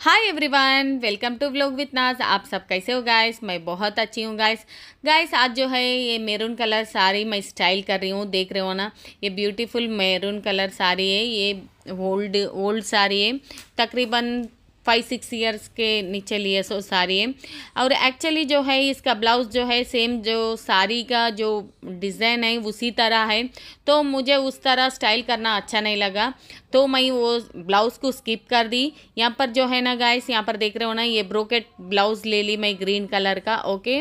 hi everyone welcome to vlog with Naaz आप सब कैसे हो गाइस मैं बहुत अच्छी हूँ गाइस गाइस आज जो है ये मेरून कलर साड़ी मैं स्टाइल कर रही हूँ देख रहे हो ना ये ब्यूटीफुल मेरून कलर साड़ी है ये ओल्ड ओल्ड साड़ी है तकरीबन फाइव सिक्स ईयर्स के नीचे लिए सो साड़ी है और एक्चुअली जो है इसका ब्लाउज़ जो है सेम जो साड़ी का जो डिज़ाइन है उसी तरह है तो मुझे उस तरह स्टाइल करना अच्छा नहीं लगा तो मैं वो ब्लाउज़ को स्किप कर दी यहाँ पर जो है ना गाइस यहाँ पर देख रहे हो ना ये ब्रोकेट ब्लाउज़ ले ली मैं ग्रीन कलर का ओके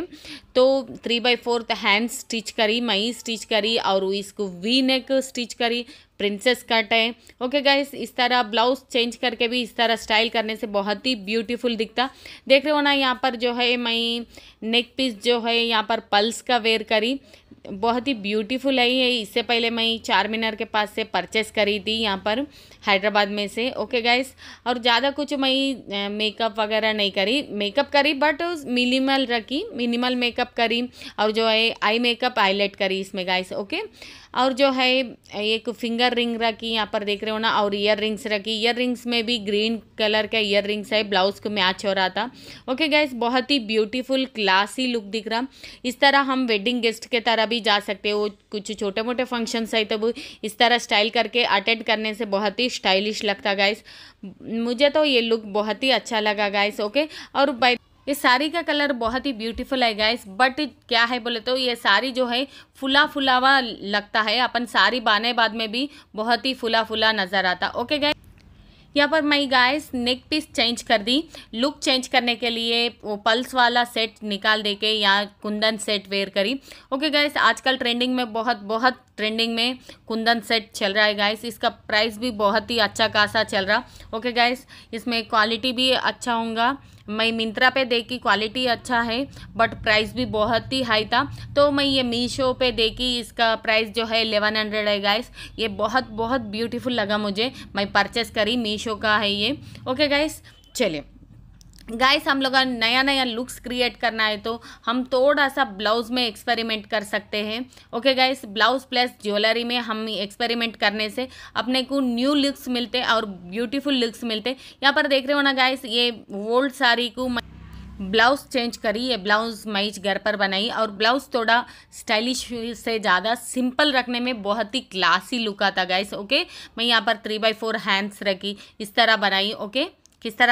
तो three by fourth hand stitch करी मैं स्टिच करी और इसको वी नेक स्टिच करी प्रिंसेस कट है ओके गाइस इस तरह ब्लाउज चेंज करके भी इस तरह स्टाइल करने से बहुत ही ब्यूटीफुल दिखता देख रहे हो ना यहाँ पर जो है मैं नेक पीस जो है यहाँ पर पल्स का वेयर करी बहुत ही ब्यूटीफुल है ये इससे पहले मैं चार मीनार के पास से परचेस करी थी यहाँ पर हैदराबाद में से ओके गाइस और ज़्यादा कुछ मैं मेकअप वगैरह नहीं करी मेकअप करी बट मिनिमल रखी मिनिमल मेकअप करी और जो है आई मेकअप आईलेट करी इसमें गाइस ओके और जो है एक फिंगर ईयर रिंग रखी यहाँ पर देख रहे हो ना और ईयर रिंग्स रखी ईयर रिंग्स में भी ग्रीन कलर का ईयर रिंग्स है ब्लाउज को मैच हो रहा था ओके गाइज बहुत ही ब्यूटीफुल क्लासी लुक दिख रहा इस तरह हम वेडिंग गेस्ट के तरह भी जा सकते हो कुछ छोटे मोटे फंक्शंस है तब इस तरह स्टाइल करके अटेंड करने से बहुत ही स्टाइलिश लगता गाइस मुझे तो ये लुक बहुत ही अच्छा लगा गाइस ओके और बाय ये साड़ी का कलर बहुत ही ब्यूटीफुल है गाइस बट क्या है बोले तो ये साड़ी जो है फुला फुलावा लगता है अपन साड़ी बाने बाद में भी बहुत ही फुला फुला नज़र आता ओके गाइस यहाँ पर मैं गाइस नेक पीस चेंज कर दी लुक चेंज करने के लिए वो पल्स वाला सेट निकाल दे के यहाँ कुंदन सेट वेयर करी ओके गाइस आजकल ट्रेंडिंग में बहुत बहुत ट्रेंडिंग में कुंदन सेट चल रहा है गाइस इसका प्राइस भी बहुत ही अच्छा खासा चल रहा ओके गाइस इसमें क्वालिटी भी अच्छा होगा मैं मिंत्रा पे देखी क्वालिटी अच्छा है बट प्राइस भी बहुत ही हाई था तो मैं ये मीशो पे देखी इसका प्राइस जो है एलेवन हंड्रेड है गाइस ये बहुत बहुत ब्यूटीफुल लगा मुझे मैं परचेस करी मीशो का है ये ओके गाइस चलिए गाइस हम लोग का नया नया लुक्स क्रिएट करना है तो हम थोड़ा सा ब्लाउज़ में एक्सपेरिमेंट कर सकते हैं okay guys blouse plus jewellery में हम एक्सपेरिमेंट करने से अपने को न्यू लुक्स मिलते और ब्यूटीफुल लुक्स मिलते यहाँ पर देख रहे हो ना गाइस ये ओल्ड साड़ी को ब्लाउज़ चेंज करी ये ब्लाउज़ मैच घर पर बनाई और ब्लाउज़ थोड़ा स्टाइलिश से ज़्यादा सिंपल रखने में बहुत ही क्लासी लुक आता गाइस ओके मैं यहाँ पर थ्री बाई फोर हैंड्स रखी इस तरह बनाई ओके किस तरह